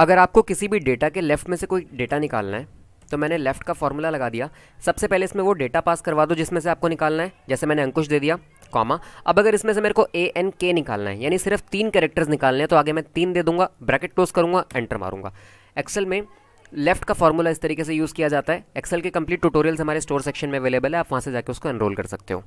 अगर आपको किसी भी डेटा के लेफ़्ट में से कोई डेटा निकालना है तो मैंने लेफ़्ट का फॉर्मूला लगा दिया सबसे पहले इसमें वो डेटा पास करवा दो जिसमें से आपको निकालना है जैसे मैंने अंकुश दे दिया कॉमा अब अगर इसमें से मेरे को ए एन के निकालना है यानी सिर्फ तीन कैरेक्टर्स निकालने हैं तो आगे मैं तीन दे दूंगा ब्रैकेट क्लोज करूंगा एंटर मारूंगा एक्सेल में लेफ्ट का फॉर्मूला इस तरीके से यूज़ किया जाता है एक्सेल के कंप्लीट ट्यूटोरियल्स हमारे स्टोर सेक्शन में अवेलेबल है आप वहाँ से जाकर उसको एनरोल कर सकते हो